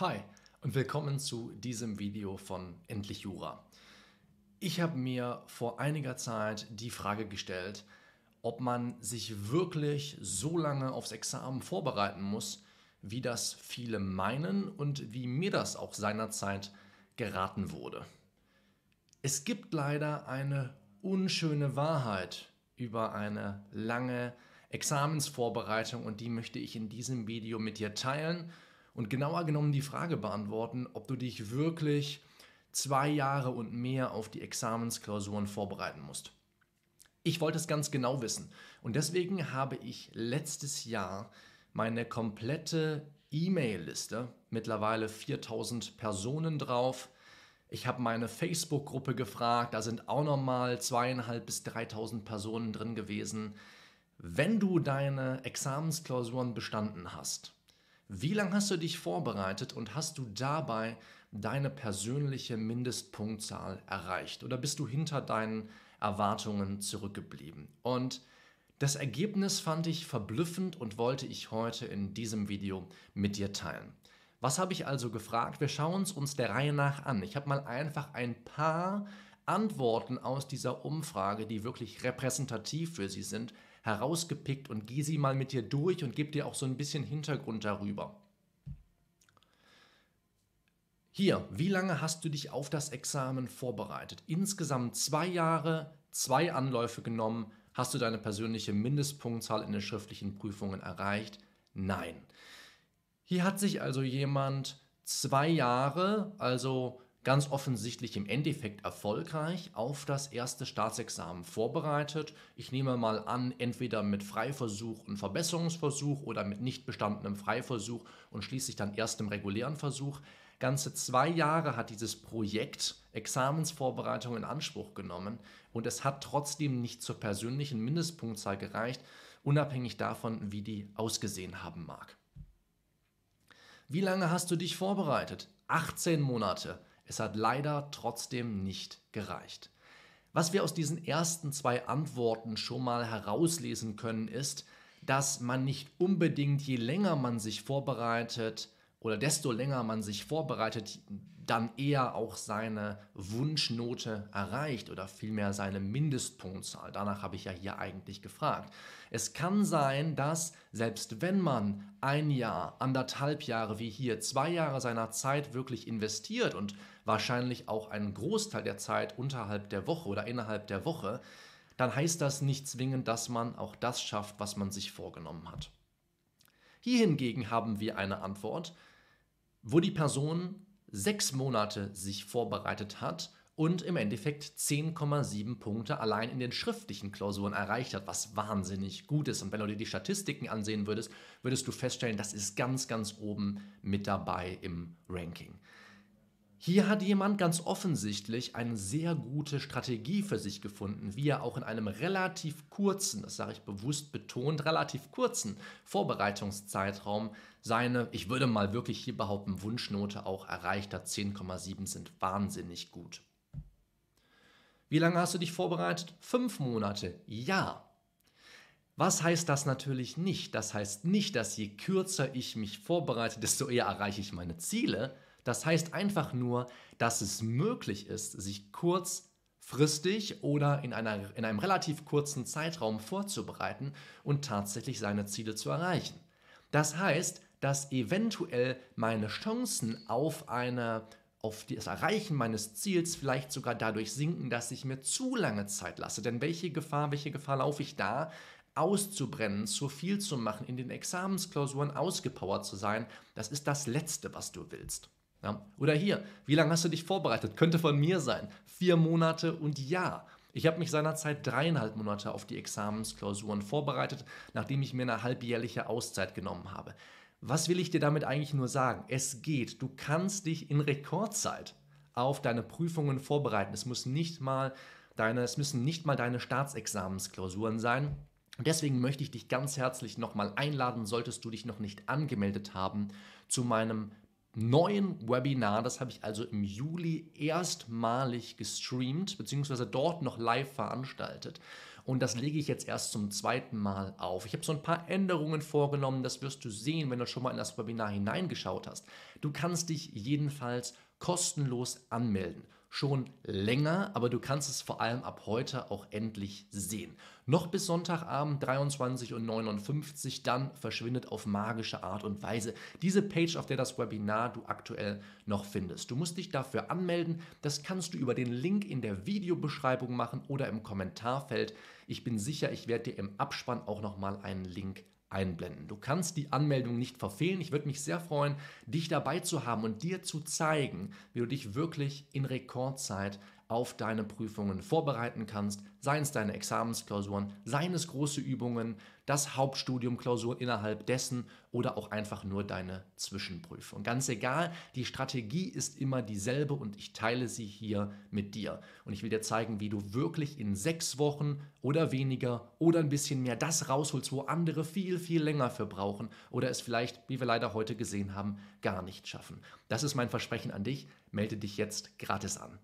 Hi und willkommen zu diesem Video von Endlich Jura. Ich habe mir vor einiger Zeit die Frage gestellt, ob man sich wirklich so lange aufs Examen vorbereiten muss, wie das viele meinen und wie mir das auch seinerzeit geraten wurde. Es gibt leider eine unschöne Wahrheit über eine lange Examensvorbereitung und die möchte ich in diesem Video mit dir teilen und genauer genommen die Frage beantworten, ob du dich wirklich zwei Jahre und mehr auf die Examensklausuren vorbereiten musst. Ich wollte es ganz genau wissen und deswegen habe ich letztes Jahr meine komplette E-Mail-Liste, mittlerweile 4000 Personen drauf. Ich habe meine Facebook-Gruppe gefragt, da sind auch nochmal zweieinhalb bis 3000 Personen drin gewesen. Wenn du deine Examensklausuren bestanden hast, wie lange hast du dich vorbereitet und hast du dabei deine persönliche Mindestpunktzahl erreicht? Oder bist du hinter deinen Erwartungen zurückgeblieben? Und das Ergebnis fand ich verblüffend und wollte ich heute in diesem Video mit dir teilen. Was habe ich also gefragt? Wir schauen es uns der Reihe nach an. Ich habe mal einfach ein paar Antworten aus dieser Umfrage, die wirklich repräsentativ für sie sind, herausgepickt und geh sie mal mit dir durch und gib dir auch so ein bisschen Hintergrund darüber. Hier, wie lange hast du dich auf das Examen vorbereitet? Insgesamt zwei Jahre, zwei Anläufe genommen. Hast du deine persönliche Mindestpunktzahl in den schriftlichen Prüfungen erreicht? Nein. Hier hat sich also jemand zwei Jahre, also ganz offensichtlich im Endeffekt erfolgreich auf das erste Staatsexamen vorbereitet. Ich nehme mal an, entweder mit Freiversuch und Verbesserungsversuch oder mit nicht bestandenem Freiversuch und schließlich dann erstem regulären Versuch. Ganze zwei Jahre hat dieses Projekt Examensvorbereitung in Anspruch genommen und es hat trotzdem nicht zur persönlichen Mindestpunktzahl gereicht, unabhängig davon, wie die ausgesehen haben mag. Wie lange hast du dich vorbereitet? 18 Monate. Es hat leider trotzdem nicht gereicht. Was wir aus diesen ersten zwei Antworten schon mal herauslesen können, ist, dass man nicht unbedingt, je länger man sich vorbereitet oder desto länger man sich vorbereitet, dann eher auch seine Wunschnote erreicht oder vielmehr seine Mindestpunktzahl. Danach habe ich ja hier eigentlich gefragt. Es kann sein, dass selbst wenn man ein Jahr, anderthalb Jahre wie hier, zwei Jahre seiner Zeit wirklich investiert und wahrscheinlich auch einen Großteil der Zeit unterhalb der Woche oder innerhalb der Woche, dann heißt das nicht zwingend, dass man auch das schafft, was man sich vorgenommen hat. Hier hingegen haben wir eine Antwort, wo die Person sechs Monate sich vorbereitet hat und im Endeffekt 10,7 Punkte allein in den schriftlichen Klausuren erreicht hat, was wahnsinnig gut ist. Und wenn du dir die Statistiken ansehen würdest, würdest du feststellen, das ist ganz, ganz oben mit dabei im Ranking. Hier hat jemand ganz offensichtlich eine sehr gute Strategie für sich gefunden, wie er auch in einem relativ kurzen, das sage ich bewusst betont, relativ kurzen Vorbereitungszeitraum seine, ich würde mal wirklich hier behaupten, Wunschnote auch erreicht hat. 10,7 sind wahnsinnig gut. Wie lange hast du dich vorbereitet? Fünf Monate. Ja, was heißt das natürlich nicht? Das heißt nicht, dass je kürzer ich mich vorbereite, desto eher erreiche ich meine Ziele, das heißt einfach nur, dass es möglich ist, sich kurzfristig oder in, einer, in einem relativ kurzen Zeitraum vorzubereiten und tatsächlich seine Ziele zu erreichen. Das heißt, dass eventuell meine Chancen auf eine auf das Erreichen meines Ziels vielleicht sogar dadurch sinken, dass ich mir zu lange Zeit lasse. Denn welche Gefahr, welche Gefahr laufe ich da, auszubrennen, zu viel zu machen, in den Examensklausuren ausgepowert zu sein? Das ist das Letzte, was du willst. Ja. Oder hier, wie lange hast du dich vorbereitet? Könnte von mir sein. Vier Monate und ja. Ich habe mich seinerzeit dreieinhalb Monate auf die Examensklausuren vorbereitet, nachdem ich mir eine halbjährliche Auszeit genommen habe. Was will ich dir damit eigentlich nur sagen? Es geht. Du kannst dich in Rekordzeit auf deine Prüfungen vorbereiten. Es muss nicht mal deine, es müssen nicht mal deine Staatsexamensklausuren sein. Und deswegen möchte ich dich ganz herzlich nochmal einladen, solltest du dich noch nicht angemeldet haben, zu meinem neuen Webinar. Das habe ich also im Juli erstmalig gestreamt, beziehungsweise dort noch live veranstaltet. Und das lege ich jetzt erst zum zweiten Mal auf. Ich habe so ein paar Änderungen vorgenommen, das wirst du sehen, wenn du schon mal in das Webinar hineingeschaut hast. Du kannst dich jedenfalls kostenlos anmelden schon länger, aber du kannst es vor allem ab heute auch endlich sehen. Noch bis Sonntagabend 23 und 59, dann verschwindet auf magische Art und Weise diese Page, auf der das Webinar du aktuell noch findest. Du musst dich dafür anmelden, das kannst du über den Link in der Videobeschreibung machen oder im Kommentarfeld. Ich bin sicher, ich werde dir im Abspann auch noch mal einen Link einblenden. Du kannst die Anmeldung nicht verfehlen. Ich würde mich sehr freuen, dich dabei zu haben und dir zu zeigen, wie du dich wirklich in Rekordzeit auf deine Prüfungen vorbereiten kannst, seien es deine Examensklausuren, seien es große Übungen, das Hauptstudiumklausur innerhalb dessen oder auch einfach nur deine Zwischenprüfung. Ganz egal, die Strategie ist immer dieselbe und ich teile sie hier mit dir. Und ich will dir zeigen, wie du wirklich in sechs Wochen oder weniger oder ein bisschen mehr das rausholst, wo andere viel, viel länger für brauchen oder es vielleicht, wie wir leider heute gesehen haben, gar nicht schaffen. Das ist mein Versprechen an dich. Melde dich jetzt gratis an.